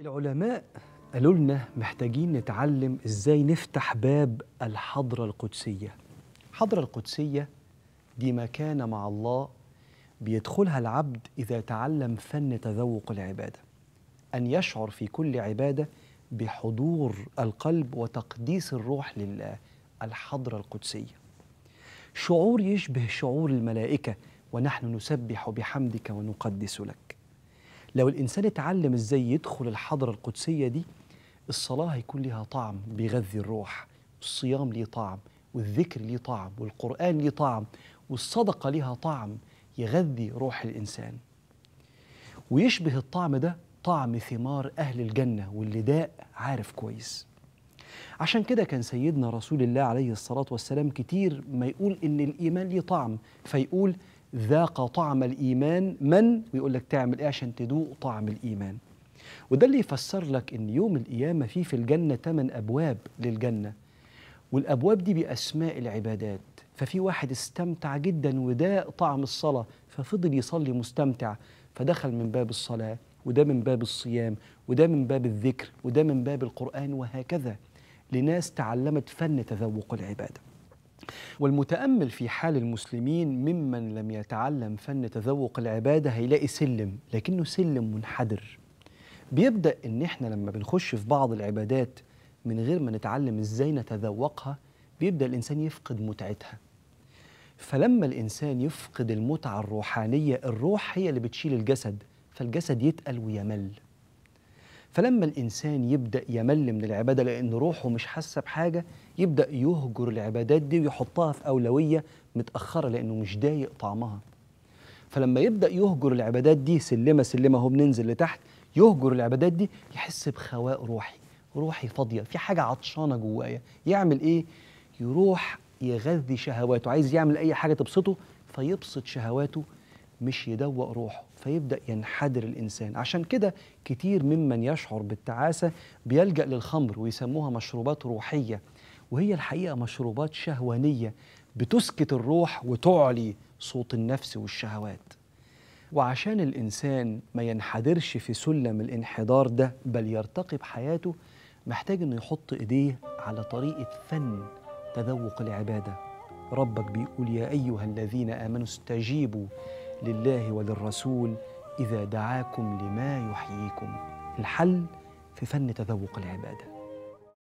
العلماء قالوا لنا محتاجين نتعلم ازاي نفتح باب الحضره القدسيه الحضره القدسيه دي مكانه مع الله بيدخلها العبد اذا تعلم فن تذوق العباده ان يشعر في كل عباده بحضور القلب وتقديس الروح لله الحضره القدسيه شعور يشبه شعور الملائكه ونحن نسبح بحمدك ونقدس لك لو الإنسان اتعلم إزاي يدخل الحضرة القدسية دي الصلاة هيكون لها طعم بيغذي الروح والصيام ليه طعم والذكر ليه طعم والقرآن ليه طعم والصدقة ليها طعم يغذي روح الإنسان ويشبه الطعم ده طعم ثمار أهل الجنة واللي داء عارف كويس عشان كده كان سيدنا رسول الله عليه الصلاة والسلام كتير ما يقول إن الإيمان ليه طعم فيقول ذاق طعم الإيمان من ويقول لك تعمل إيه عشان تذوق طعم الإيمان وده اللي يفسر لك إن يوم القيامة فيه في الجنة ثمان أبواب للجنة والأبواب دي بأسماء العبادات ففي واحد استمتع جدا وذاق طعم الصلاة ففضل يصلي مستمتع فدخل من باب الصلاة وده من باب الصيام وده من باب الذكر وده من باب القرآن وهكذا لناس تعلمت فن تذوق العباده والمتأمل في حال المسلمين ممن لم يتعلم فن تذوق العبادة هيلاقي سلم لكنه سلم منحدر بيبدأ إن إحنا لما بنخش في بعض العبادات من غير ما نتعلم إزاي نتذوقها بيبدأ الإنسان يفقد متعتها فلما الإنسان يفقد المتعة الروحانية الروح هي اللي بتشيل الجسد فالجسد يتقل ويمل فلما الإنسان يبدأ يمل من العبادة لأن روحه مش حاسة بحاجة يبدأ يهجر العبادات دي ويحطها في أولوية متأخرة لأنه مش ضايق طعمها فلما يبدأ يهجر العبادات دي سلمة سلمة هو بننزل لتحت يهجر العبادات دي يحس بخواء روحي روحي فاضية في حاجة عطشانة جوايا يعمل إيه؟ يروح يغذي شهواته عايز يعمل أي حاجة تبسطه فيبسط شهواته مش يدوق روحه فيبدا ينحدر الانسان عشان كده كتير ممن يشعر بالتعاسه بيلجا للخمر ويسموها مشروبات روحيه وهي الحقيقه مشروبات شهوانيه بتسكت الروح وتعلي صوت النفس والشهوات وعشان الانسان ما ينحدرش في سلم الانحدار ده بل يرتقي بحياته محتاج انه يحط ايديه على طريقه فن تذوق العباده ربك بيقول يا ايها الذين امنوا استجيبوا لله وللرسول إذا دعاكم لما يحييكم الحل في فن تذوق العباده